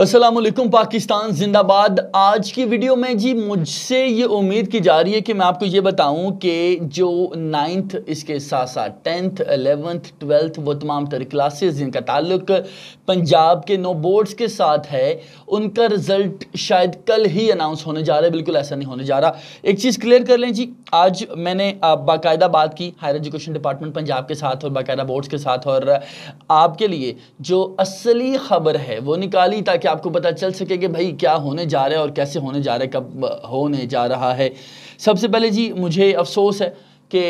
असलम पाकिस्तान जिंदाबाद आज की वीडियो में जी मुझसे ये उम्मीद की जा रही है कि मैं आपको ये बताऊं कि जो नाइन्थ इसके साथ साथ टेंथ एलेवेंथ ट्वेल्थ वो तमाम तरह क्लासेस जिनका ताल्लुक पंजाब के नो बोर्ड्स के साथ है उनका रिजल्ट शायद कल ही अनाउंस होने जा रहा है बिल्कुल ऐसा नहीं होने जा रहा एक चीज़ क्लियर कर लें जी आज मैंने बाकायदा बात की हायर एजुकेशन डिपार्टमेंट पंजाब के साथ और बाकायदा बोर्ड्स के साथ और आपके लिए जो असली खबर है वो निकाली ताकि आपको पता चल सके कि भाई क्या होने जा रहा है और कैसे होने जा रहा है कब होने जा रहा है सबसे पहले जी मुझे अफसोस है कि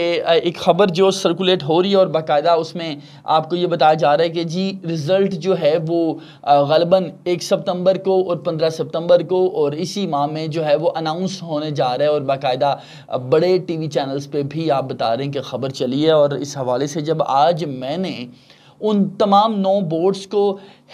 एक ख़बर जो सर्कुलेट हो रही है और बाकायदा उसमें आपको ये बताया जा रहा है कि जी रिज़ल्ट जो है वो गलबा एक सितंबर को और पंद्रह सितंबर को और इसी माह में जो है वो अनाउंस होने जा रहा है और बाकायदा बड़े टी वी चैनल्स पर भी आप बता रहे हैं कि ख़बर चली है और इस हवाले से जब आज मैंने उन तमाम नौ बोर्ड्स को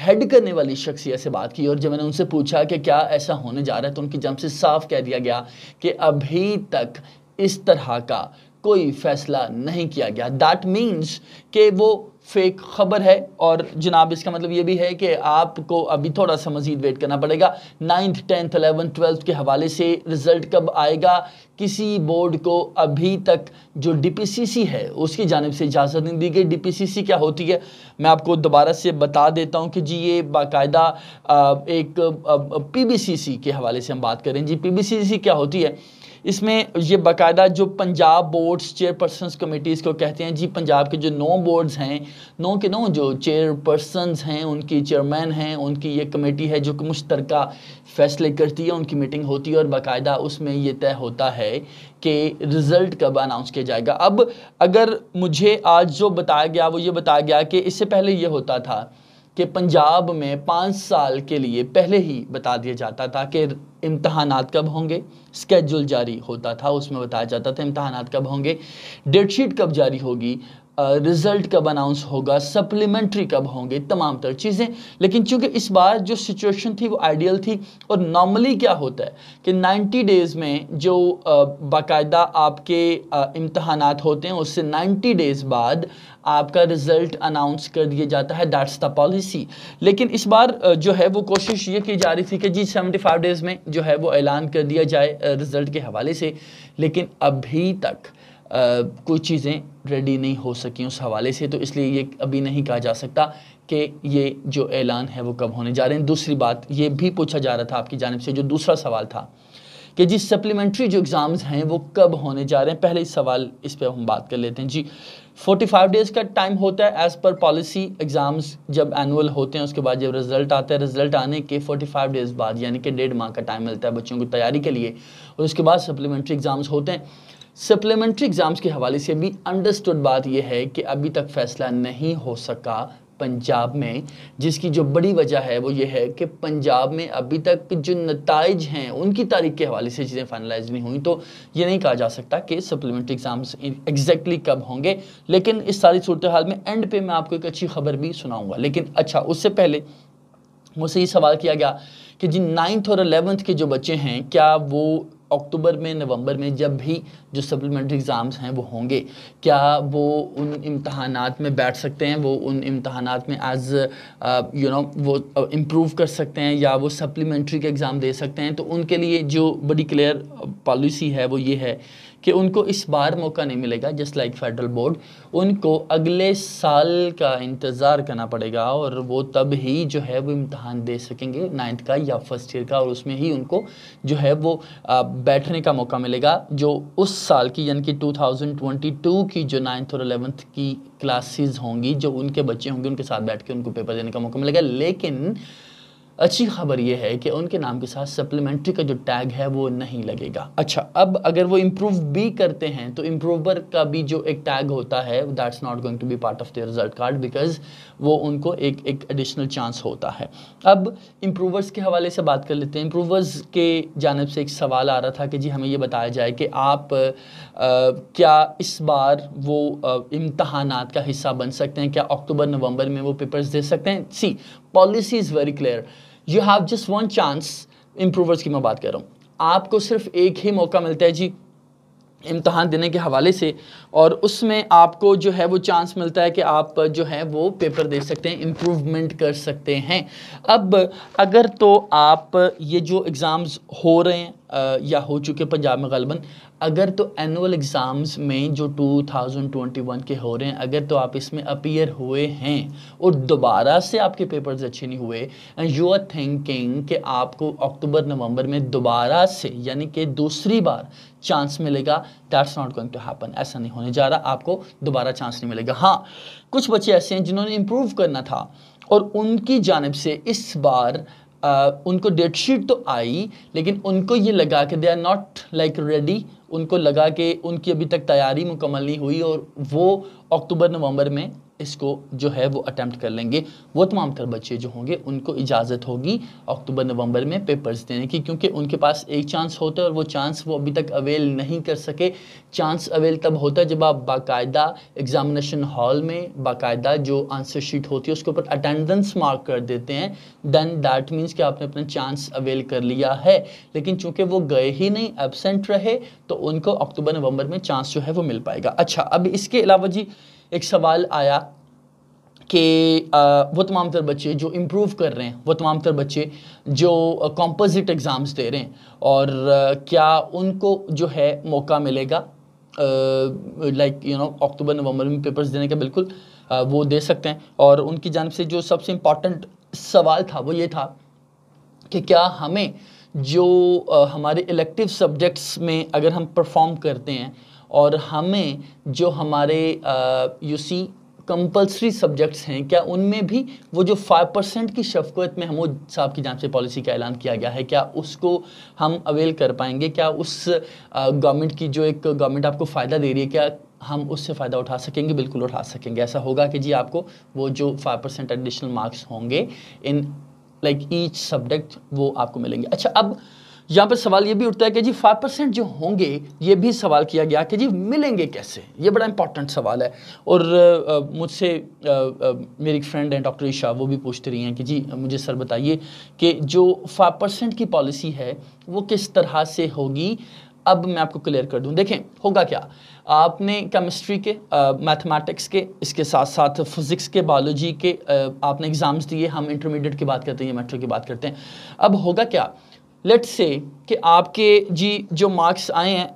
हेड करने वाली शख्सियत से बात की और जब मैंने उनसे पूछा कि क्या ऐसा होने जा रहा है तो उनकी जम से साफ कह दिया गया कि अभी तक इस तरह का कोई फैसला नहीं किया गया दैट मीन्स के वो फेक खबर है और जनाब इसका मतलब ये भी है कि आपको अभी थोड़ा सा मजीद वेट करना पड़ेगा नाइन्थ टेंथ अलेवेंथ ट्वेल्थ के हवाले से रिज़ल्ट कब आएगा किसी बोर्ड को अभी तक जो डीपीसीसी है उसकी जानब से इजाज़त नहीं दी गई डीपीसीसी क्या होती है मैं आपको दोबारा से बता देता हूँ कि जी ये बाकायदा एक पीबीसीसी के हवाले से हम बात करें जी पीबीसीसी क्या होती है इसमें ये बाकायदा जो पंजाब बोर्ड्स चेयरपर्सनस कमेटीज़ को कहते हैं जी पंजाब के जो नौ बोर्ड्स हैं नौ के नौ जो चेयरपर्सनस हैं उनकी चेयरमैन हैं उनकी ये कमेटी है जो कि मुश्तरका फैसले करती है उनकी मीटिंग होती है और बाकायदा उसमें ये तय होता है है कि रिज़ल्ट कब अनाउंस किया जाएगा अब अगर मुझे आज जो बताया गया वो ये बताया गया कि इससे पहले ये होता था कि पंजाब में पाँच साल के लिए पहले ही बता दिया जाता था कि इम्तहान कब होंगे स्केड्यूल जारी होता था उसमें बताया जाता था इम्तहान कब होंगे डेटशीट कब जारी होगी रिज़ल्ट कब अनाउंस होगा सप्लीमेंट्री कब होंगे तमाम तर चीज़ें लेकिन चूंकि इस बार जो सिचुएशन थी वो आइडियल थी और नॉर्मली क्या होता है कि 90 डेज़ में जो बाकायदा आपके इम्तहान होते हैं उससे 90 डेज़ बाद आपका रिज़ल्ट अनाउंस कर दिया जाता है दैट्स द पॉलिसी लेकिन इस बार जो है वो कोशिश ये की जा रही थी कि जी सेवेंटी डेज़ में जो है वो ऐलान कर दिया जाए रिज़ल्ट के हवाले से लेकिन अभी तक कोई चीज़ें रेडी नहीं हो सकी उस हवाले से तो इसलिए ये अभी नहीं कहा जा सकता कि ये जो ऐलान है वो कब होने जा रहे हैं दूसरी बात ये भी पूछा जा रहा था आपकी जानब से जो दूसरा सवाल था कि जी सप्लीमेंट्री जो एग्ज़ाम्स हैं वो कब होने जा रहे हैं पहले इस सवाल इस पर हम बात कर लेते हैं जी 45 डेज़ का टाइम होता है एज़ पर पॉलिसी एग्ज़ाम्स जब एनुअल होते हैं उसके बाद जब रिज़ल्ट आता है रिज़ल्ट आने के 45 डेज़ बाद यानी कि डेढ़ माह का टाइम मिलता है बच्चों की तैयारी के लिए और उसके बाद सप्लीमेंट्री एग्ज़ाम्स होते हैं सप्लीमेंट्री एग्ज़ाम्स के हवाले से भी अंडरस्टूड बात यह है कि अभी तक फैसला नहीं हो सका पंजाब में जिसकी जो बड़ी वजह है वो ये है कि पंजाब में अभी तक जो नतज हैं उनकी तारीख के हवाले से चीज़ें फाइनलाइज नहीं हुई तो ये नहीं कहा जा सकता कि सप्लीमेंट्री एग्ज़ाम्स एग्जैक्टली कब होंगे लेकिन इस सारी सूरत हाल में एंड पे मैं आपको एक अच्छी खबर भी सुनाऊँगा लेकिन अच्छा उससे पहले मुझसे ये सवाल किया गया कि जी नाइन्थ और अलेवंथ के जो बच्चे हैं क्या वो अक्टूबर में नवंबर में जब भी जो सप्लीमेंट्री एग्ज़ाम्स हैं वो होंगे क्या वो उन इम्तहान में बैठ सकते हैं वो उन इम्तहान में एज यू नो वो इम्प्रूव uh, कर सकते हैं या वो सप्लीमेंट्री के एग्ज़ाम दे सकते हैं तो उनके लिए जो बड़ी क्लियर पॉलिसी uh, है वो ये है कि उनको इस बार मौका नहीं मिलेगा जस्ट लाइक फेडरल बोर्ड उनको अगले साल का इंतज़ार करना पड़ेगा और वो तब ही जो है वो इम्तहान दे सकेंगे नाइन्थ का या फर्स्ट ईयर का और उसमें ही उनको जो है वो uh, बैठने का मौका मिलेगा जो उस साल की यानी कि 2022 की जो नाइन्थ और अलेवंथ की क्लासेस होंगी जो उनके बच्चे होंगे उनके साथ बैठ के उनको पेपर देने का मौका मिलेगा लेकिन अच्छी खबर यह है कि उनके नाम के साथ सप्लीमेंट्री का जो टैग है वो नहीं लगेगा अच्छा अब अगर वो इम्प्रूव भी करते हैं तो इम्प्रूवर का भी जो एक टैग होता है that's not going to be part of the result card because वो उनको एक एक एडिशनल चांस होता है अब इम्प्रूवर्स के हवाले से बात कर लेते हैं इम्प्रूवर्स के जानब से एक सवाल आ रहा था कि जी हमें ये बताया जाए कि आप आ, क्या इस बार वो इम्तहान का हिस्सा बन सकते हैं क्या अक्टूबर नवंबर में वो पेपर्स दे सकते हैं see policy is very clear you have just one chance improvers की मैं बात कर रहा हूँ आपको सिर्फ एक ही मौका मिलता है जी इम्तहान देने के हवाले से और उसमें आपको जो है वो चांस मिलता है कि आप जो है वो पेपर दे सकते हैं इम्प्रूवमेंट कर सकते हैं अब अगर तो आप ये जो एग्ज़ाम्स हो रहे हैं या हो चुके पंजाब में गलबन अगर तो एनुअल एग्ज़ाम्स में जो 2021 के हो रहे हैं अगर तो आप इसमें अपीयर हुए हैं और दोबारा से आपके पेपर्स अच्छे नहीं हुए एंड यू आर थिंकिंग कि आपको अक्टूबर नवंबर में दोबारा से यानी कि दूसरी बार चांस मिलेगा that's not going to happen ऐसा नहीं होने जा रहा आपको दोबारा चांस नहीं मिलेगा हाँ कुछ बच्चे ऐसे हैं जिन्होंने इम्प्रूव करना था और उनकी जानब से इस बार आ, उनको डेट शीट तो आई लेकिन उनको ये लगा कि they are not like ready उनको लगा कि उनकी अभी तक तैयारी मुकम्मल नहीं हुई और वो अक्टूबर नवंबर में इसको जो है वो अटैम्प्ट कर लेंगे वो तमाम तर बच्चे जो होंगे उनको इजाज़त होगी अक्टूबर नवंबर में पेपर्स देने की क्योंकि उनके पास एक चांस होता है और वो चांस वो अभी तक अवेल नहीं कर सके चांस अवेल तब होता है जब आप बाकायदा एग्जामिनेशन हॉल में बाकायदा जो आंसर शीट होती है उसके ऊपर अटेंडेंस मार्क कर देते हैं देन दैट मीन्स कि आपने अपना चांस अवेल कर लिया है लेकिन चूँकि वो गए ही नहीं एबसेंट रहे तो उनको अक्टूबर नवंबर में चांस जो है वो मिल पाएगा अच्छा अब इसके अलावा जी एक सवाल आया कि वो तमाम तर बच्चे जो इम्प्रूव कर रहे हैं वो तमाम तर बच्चे जो कॉम्पोजिट एग्ज़ाम्स दे रहे हैं और क्या उनको जो है मौका मिलेगा like you know October November में पेपर्स देने का बिल्कुल वो दे सकते हैं और उनकी जानब से जो सबसे इम्पॉर्टेंट सवाल था वो ये था कि क्या हमें जो हमारे इलेक्टिव सब्जेक्ट्स में अगर हम परफॉर्म करते हैं और हमें जो हमारे यू सी कंपलसरी सब्जेक्ट्स हैं क्या उनमें भी वो जो फाइव परसेंट की शफकत में हम साहब की जांच से पॉलिसी का ऐलान किया गया है क्या उसको हम अवेल कर पाएंगे क्या उस गवर्नमेंट की जो एक गवर्नमेंट आपको फ़ायदा दे रही है क्या हम उससे फ़ायदा उठा सकेंगे बिल्कुल उठा सकेंगे ऐसा होगा कि जी आपको वो जो फाइव परसेंट एडिशनल मार्क्स होंगे इन लाइक ईच सब्जेक्ट वो आपको मिलेंगे अच्छा अब यहाँ पर सवाल ये भी उठता है कि जी फाइव परसेंट जो होंगे ये भी सवाल किया गया कि जी मिलेंगे कैसे ये बड़ा इंपॉर्टेंट सवाल है और मुझसे मेरी फ्रेंड हैं डॉक्टर ईशा वो भी पूछते रही हैं कि जी मुझे सर बताइए कि जो फाइव परसेंट की पॉलिसी है वो किस तरह से होगी अब मैं आपको क्लियर कर दूं देखें होगा क्या आपने केमिस्ट्री के मैथमेटिक्स के इसके साथ साथ फिज़िक्स के बायोलॉजी के आ, आपने एग्ज़ाम्स दिए हम इंटरमीडिएट की बात करते हैं या मेट्रिक की बात करते हैं अब होगा क्या लेट से कि आपके जी जो मार्क्स आए हैं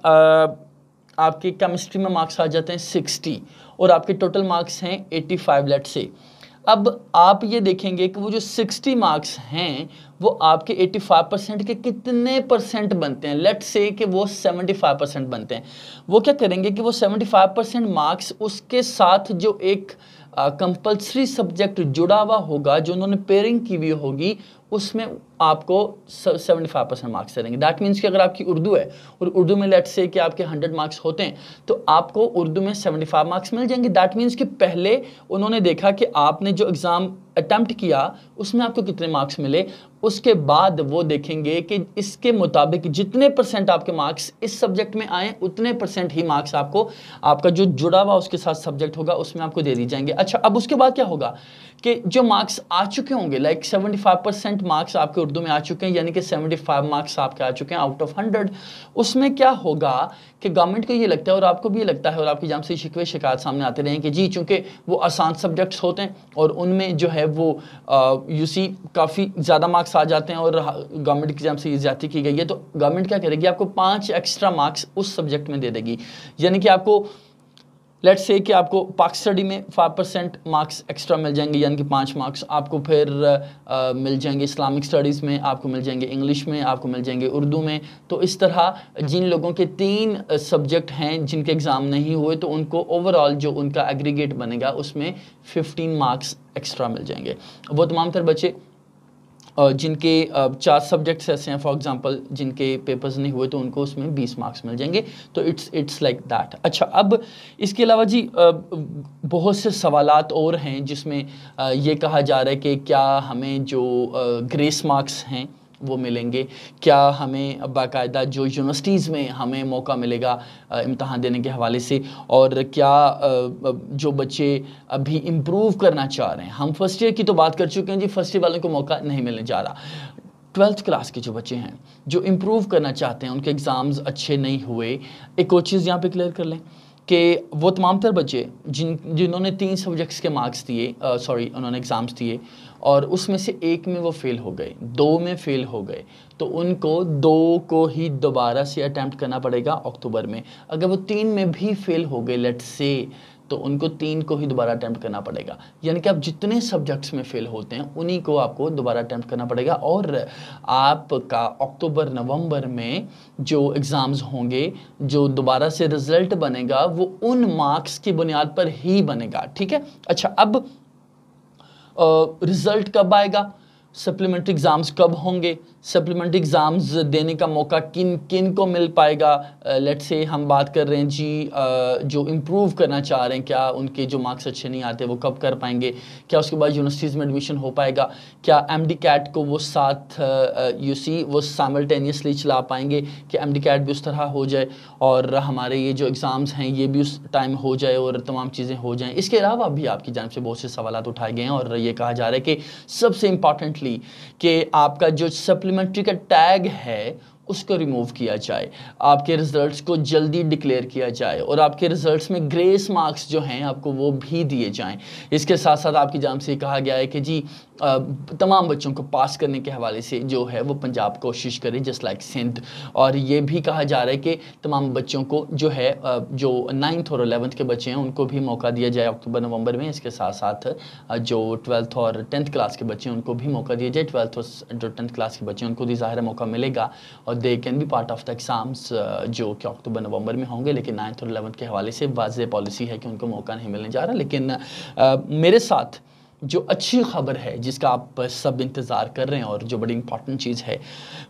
आपके केमिस्ट्री में मार्क्स आ जाते हैं सिक्सटी और आपके टोटल मार्क्स हैं एट्टी फाइव लेट से अब आप ये देखेंगे कि वो जो सिक्सटी मार्क्स हैं वो आपके एट्टी फाइव परसेंट के कितने परसेंट बनते हैं लेट से कि वो सेवेंटी फाइव परसेंट बनते हैं वो क्या करेंगे कि वो सेवेंटी फाइव परसेंट मार्क्स उसके साथ जो एक कंपलसरी सब्जेक्ट जुड़ा हुआ होगा जो उन्होंने पेयरिंग की हुई होगी उसमें आपको सेवेंटी फाइव परसेंट मार्क्स देंगे दैट मीन्स कि अगर आपकी उर्दू है और उर्दू में लेट से कि आपके हंड्रेड मार्क्स होते हैं तो आपको उर्दू में सेवेंटी फाइव मार्क्स मिल जाएंगे दैट मीन्स कि पहले उन्होंने देखा कि आपने जो एग्ज़ाम अटैम्प्ट किया उसमें आपको कितने मार्क्स मिले उसके बाद वो देखेंगे कि इसके मुताबिक जितने परसेंट आपके मार्क्स इस सब्जेक्ट में आए उतने परसेंट ही मार्क्स आपको आपका जो जुड़ा हुआ उसके साथ सब्जेक्ट होगा उसमें आपको दे दी जाएंगे अच्छा अब उसके बाद क्या होगा कि जो मार्क्स आ चुके होंगे like seventy five percent percent marks आपके उर्दू में आ चुके हैं यानी कि सेवेंटी फाइव मार्क्स आपके आ चुके हैं आउट ऑफ हंड्रेड उसमें क्या होगा कि गवर्नमेंट को ये लगता है और आपको भी ये लगता है और आपकी एग्जाम से शिकवे शिकायत सामने आते रहे कि जी चूँकि वो आसान सब्जेक्ट्स होते हैं और उनमें जो है वो यू सी काफ़ी ज़्यादा मार्क्स आ जाते हैं और गवर्नमेंट की एग्जाम से ये ज़्यादा की गई है तो गवर्नमेंट क्या करेगी आपको पाँच एक्स्ट्रा मार्क्स उस सब्जेक्ट में दे देगी यानी कि आपको लेट्स से कि आपको पाक स्टडी में फाइव परसेंट मार्क्स एक्स्ट्रा मिल जाएंगे यानी कि पाँच मार्क्स आपको फिर आ, मिल जाएंगे इस्लामिक स्टडीज़ में आपको मिल जाएंगे इंग्लिश में आपको मिल जाएंगे उर्दू में तो इस तरह जिन लोगों के तीन सब्जेक्ट हैं जिनके एग्ज़ाम नहीं हुए तो उनको ओवरऑल जो उनका एग्रीगेट बनेगा उसमें फिफ्टीन मार्क्स एक्स्ट्रा मिल जाएंगे वो तमाम तर बच्चे जिनके चार सब्जेक्ट्स ऐसे हैं फॉर एग्जांपल जिनके पेपर्स नहीं हुए तो उनको उसमें बीस मार्क्स मिल जाएंगे तो इट्स इट्स लाइक दैट अच्छा अब इसके अलावा जी बहुत से सवाल और हैं जिसमें ये कहा जा रहा है कि क्या हमें जो ग्रेस मार्क्स हैं वो मिलेंगे क्या हमें बाकायदा जो यूनिवर्सिटीज़ में हमें मौका मिलेगा इम्तहान देने के हवाले से और क्या जो बच्चे अभी इम्प्रूव करना चाह रहे हैं हम फर्स्ट ईयर की तो बात कर चुके हैं जी फर्स्ट ईयर वालों को मौका नहीं मिलने जा रहा ट्वेल्थ क्लास के जो बच्चे हैं जो इम्प्रूव करना चाहते हैं उनके एग्ज़ाम्स अच्छे नहीं हुए एक चीज़ यहाँ पे क्लियर कर लें कि वो तमाम तर बच्चे जिन जिन्होंने तीन सब्जेक्ट्स के मार्क्स दिए सॉरी उन्होंने एग्ज़ाम्स दिए और उसमें से एक में वो फ़ेल हो गए दो में फ़ेल हो गए तो उनको दो को ही दोबारा से अटैम्प्ट करना पड़ेगा अक्टूबर में अगर वो तीन में भी फ़ेल हो गए लेट से तो उनको तीन को ही दोबारा अटैम्प्ट करना पड़ेगा यानी कि आप जितने सब्जेक्ट्स में फेल होते हैं उन्हीं को आपको दोबारा अटैम्प्ट करना पड़ेगा और आपका अक्टूबर नवंबर में जो एग्ज़ाम्स होंगे जो दोबारा से रिजल्ट बनेगा वो उन मार्क्स की बुनियाद पर ही बनेगा ठीक है अच्छा अब रिज़ल्ट कब आएगा सप्लीमेंट्री एग्ज़ाम्स कब होंगे सप्लीमेंट्री एग्ज़ाम्स देने का मौका किन किन को मिल पाएगा लेट uh, से हम बात कर रहे हैं जी uh, जो इम्प्रूव करना चाह रहे हैं क्या उनके जो मार्क्स अच्छे नहीं आते वो कब कर पाएंगे क्या उसके बाद यूनिवर्सिटीज़ में एडमिशन हो पाएगा क्या एम डी कैट को वो साथ यू uh, सी uh, वो सामल्टेनियसली चला पाएंगे कि एम डी कैट भी उस तरह हो जाए और हमारे ये जो एग्ज़ाम्स हैं ये भी उस टाइम हो जाए और तमाम चीज़ें हो जाएँ इसके अलावा भी आपकी जानब से बहुत से सवाल उठाए गए हैं और ये कहा जा रहा है कि सबसे इम्पॉर्टेंट डेफिनेटली कि आपका जो सप्लीमेंट्री का टैग है उसको रिमूव किया जाए आपके रिज़ल्ट्स को जल्दी डिक्लेयर किया जाए और आपके रिज़ल्ट्स में ग्रेस मार्क्स जो हैं आपको वो भी दिए जाएं इसके साथ साथ आपकी जाम से कहा गया है कि जी तमाम बच्चों को पास करने के हवाले से जो है वो पंजाब कोशिश करे जस्ट लाइक सिंध और ये भी कहा जा रहा है कि तमाम बच्चों को जो है जो नाइन्थ और अलेवंथ के बच्चे हैं उनको भी मौका दिया जाए अक्टूबर नवंबर में इसके साथ साथ जो ट्वेल्थ और टेंथ क्लास के बच्चे हैं उनको भी मौका दिया जाए ट्वेल्थ और जो टेंथ क्लास के बच्चे हैं उनको भी ज़ाहिर मौका मिलेगा और और they can be part of the exams जो कि अक्टूबर नवंबर में होंगे लेकिन नाइन्थ और अलेवंथ के हवाले से वाज पॉलिसी है कि उनको मौका नहीं मिलने जा रहा लेकिन आ, uh, मेरे साथ जो अच्छी खबर है जिसका आप सब इंतज़ार कर रहे हैं और जो बड़ी इंपॉर्टेंट चीज़ है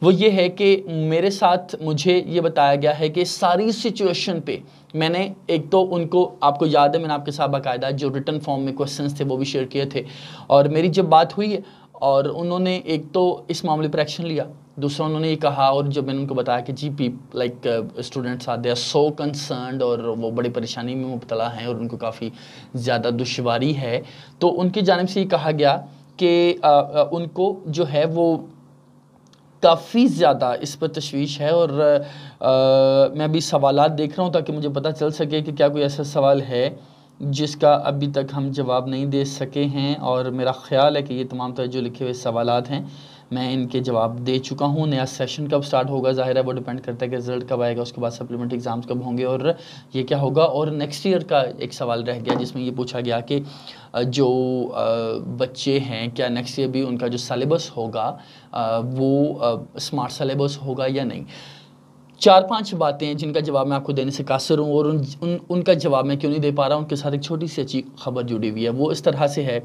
वो ये है कि मेरे साथ मुझे ये बताया गया है कि सारी सिचुएशन पे मैंने एक तो उनको आपको याद है मैंने आपके साथ बाकायदा जो रिटर्न फॉर्म में क्वेश्चंस थे वो भी शेयर किए थे और मेरी जब बात हुई है और उन्होंने एक तो इस मामले पर एक्शन लिया दूसरा उन्होंने ये कहा और जब मैंने उनको बताया कि जी पी लाइक स्टूडेंट्स आते हैं सो कंसर्नड और वो बड़ी परेशानी में मुबतला हैं और उनको काफ़ी ज़्यादा दुशारी है तो उनकी जानब से ये कहा गया कि uh, uh, उनको जो है वो काफ़ी ज़्यादा इस पर तशवीश है और आ, uh, मैं अभी सवाल देख रहा हूँ ताकि मुझे पता चल सके कि क्या कोई ऐसा सवाल है जिसका अभी तक हम जवाब नहीं दे सके हैं और मेरा ख्याल है कि ये तमाम तरह जो लिखे हुए सवाल हैं मैं इनके जवाब दे चुका हूँ नया सेशन कब स्टार्ट होगा ज़ाहिर है वो डिपेंड करता है कि रिजल्ट कब आएगा उसके बाद सप्लीमेंट्री एग्ज़ाम्स कब होंगे और ये क्या होगा और नेक्स्ट ईयर का एक सवाल रह गया जिसमें ये पूछा गया कि जो बच्चे हैं क्या नेक्स्ट ईयर भी उनका जो सलेबस होगा वो स्मार्ट सलेबस होगा या नहीं चार पांच बातें हैं जिनका जवाब मैं आपको देने से कासर हूँ और उन, उन उनका जवाब मैं क्यों नहीं दे पा रहा हूँ उनके साथ एक छोटी सी अच्छी खबर जुड़ी हुई है वो इस तरह से है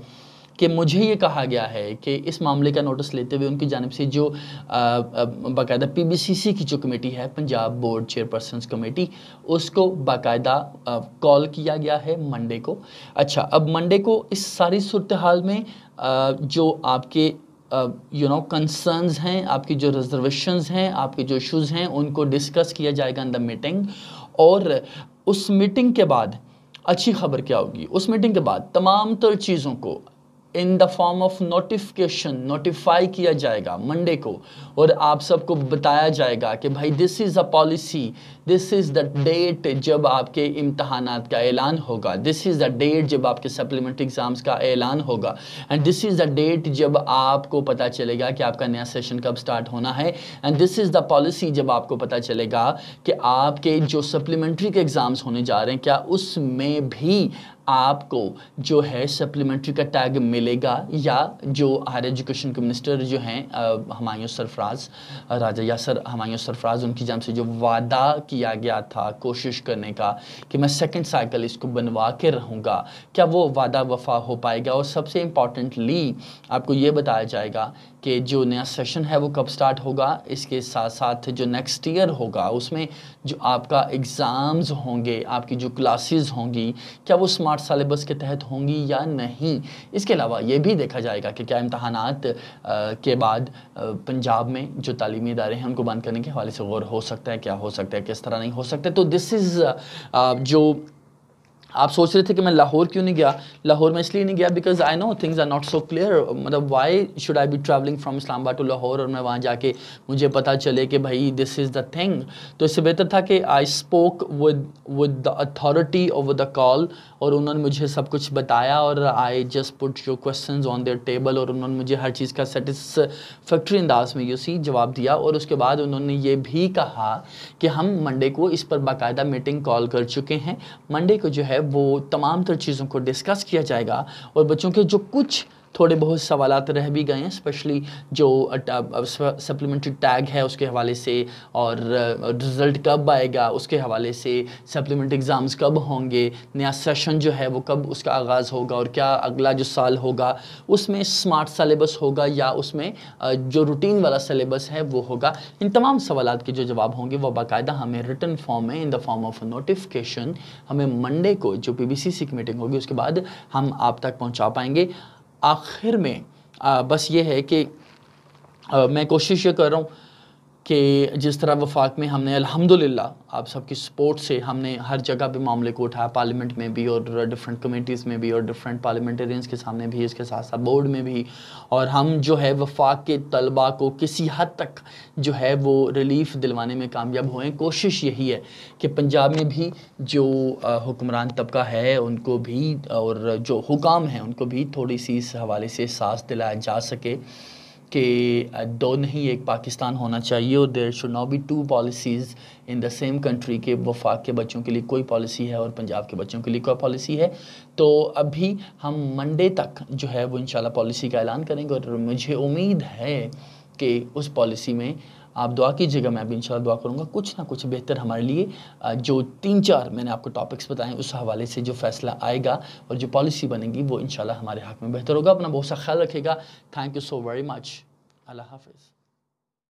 कि मुझे ये कहा गया है कि इस मामले का नोटिस लेते हुए उनकी जानब से जो बाकायदा पी बी सी सी की जो कमेटी है पंजाब बोर्ड चेयरपर्सन कमेटी उसको बाकायदा कॉल किया गया है मंडे को अच्छा अब मंडे को इस सारी सूरत हाल में आ, जो आपके यू नो कंसर्नस हैं आपकी जो रिजर्वेशंस हैं आपके जो इश्यूज़ हैं उनको डिस्कस किया जाएगा इन द मीटिंग और उस मीटिंग के बाद अच्छी खबर क्या होगी उस मीटिंग के बाद तमाम तर चीज़ों को in the form of notification notify किया जाएगा मंडे को और आप सबको बताया जाएगा कि भाई this is a policy this is the date जब आपके इम्तहान का ऐलान होगा दिस इज़ द डेट जब आपके सप्लीमेंट्री एग्ज़ाम्स का ऐलान होगा and this is the date जब आपको पता चलेगा कि आपका नया सेशन कब स्टार्ट होना है and this is the policy जब आपको पता चलेगा कि आपके जो सप्लीमेंट्री के एग्ज़ाम्स होने जा रहे हैं क्या उसमें भी आपको जो है सप्लीमेंट्री का टैग मिलेगा या जो हायर एजुकेशन के मिनिस्टर जो हैं हमायों सरफराज राजा या सर हमायूं सरफराज उनकी जान से जो वादा किया गया था कोशिश करने का कि मैं सेकंड साइकिल इसको बनवा के रहूँगा क्या वो वादा वफा हो पाएगा और सबसे इम्पॉर्टेंटली आपको ये बताया जाएगा कि जो नया सेशन है वो कब स्टार्ट होगा इसके साथ साथ जो नेक्स्ट ईयर होगा उसमें जो आपका एग्ज़ाम्स होंगे आपकी जो क्लासेस होंगी क्या वो स्मार्ट स्मार्ट सलेबस के तहत होंगी या नहीं इसके अलावा ये भी देखा जाएगा कि क्या इम्तहान के बाद पंजाब में जो तलीमी इदारे हैं उनको बंद करने के हवाले से गौर हो सकता है क्या हो सकता है किस तरह नहीं हो सकता तो दिस इज़ जो आप सोच रहे थे कि मैं लाहौर क्यों नहीं गया लाहौर में इसलिए नहीं गया because I know things are not so clear मतलब why should I be travelling from Islamabad to Lahore और मैं वहाँ जाके मुझे पता चले कि भाई दिस इज़ द थिंग तो इससे बेहतर था कि I spoke with with the authority और विद द कॉल और उन्होंने मुझे सब कुछ बताया और I just put your question on their table और उन्होंने मुझे हर चीज़ का सेटिस्फैक्ट्री अंदाज में यू सी जवाब दिया और उसके बाद उन्होंने ये भी कहा कि हम मंडे को इस पर बाकायदा मीटिंग कॉल कर चुके हैं मंडे को जो है वो तमाम तर चीज़ों को डिस्कस किया जाएगा और बच्चों के जो कुछ थोड़े बहुत सवाल रह भी गए हैं स्पेशली जो सप्लीमेंट्री टैग है उसके हवाले से और रिज़ल्ट कब आएगा उसके हवाले से सप्लीमेंट्री एग्ज़ाम्स कब होंगे नया सेशन जो है वो कब उसका आगाज़ होगा और क्या अगला जो साल होगा उसमें स्मार्ट सलेबस होगा या उसमें जो रूटीन वाला सलेबस है वो होगा इन तमाम सवाल के जो जवाब होंगे वह बाकायदा हमें रिटर्न फॉर्म में in the form of notification हमें मंडे को जो पी बी की मीटिंग होगी उसके बाद हम आप तक पहुँचा पाएंगे आखिर में आ, बस ये है कि आ, मैं कोशिश ये कर रहा हूँ कि जिस तरह वफाक में हमने अल्हम्दुलिल्लाह आप सबकी सपोर्ट से हमने हर जगह पे मामले को उठाया पार्लियामेंट में भी और डिफरेंट कमेटीज़ में भी और डिफरेंट पार्लियामेंटेरियंस के सामने भी इसके साथ साथ बोर्ड में भी और हम जो है वफाक के तलबा को किसी हद तक जो है वो रिलीफ दिलवाने में कामयाब हुए कोशिश यही है कि पंजाब में भी जो हुक्मरान तबका है उनको भी और जो हुकाम है उनको भी थोड़ी सी इस हवाले से सांस दिलाया जा सके कि दो नहीं एक पाकिस्तान होना चाहिए और there should not be two policies in the same country के वफाक के बच्चों के लिए कोई पॉलिसी है और पंजाब के बच्चों के लिए कोई पॉलिसी है तो अभी हम मंडे तक जो है वो इन पॉलिसी का ऐलान करेंगे और मुझे उम्मीद है कि उस पॉलिसी में आप दुआ कीजिएगा मैं भी इंशाल्लाह दुआ करूँगा कुछ ना कुछ बेहतर हमारे लिए जो तीन चार मैंने आपको टॉपिक्स बताएं उस हवाले से जो फैसला आएगा और जो पॉलिसी बनेगी वो इंशाल्लाह हमारे हक में बेहतर होगा अपना बहुत सा ख्याल रखेगा thank you so very much अल्लाह हाफिज़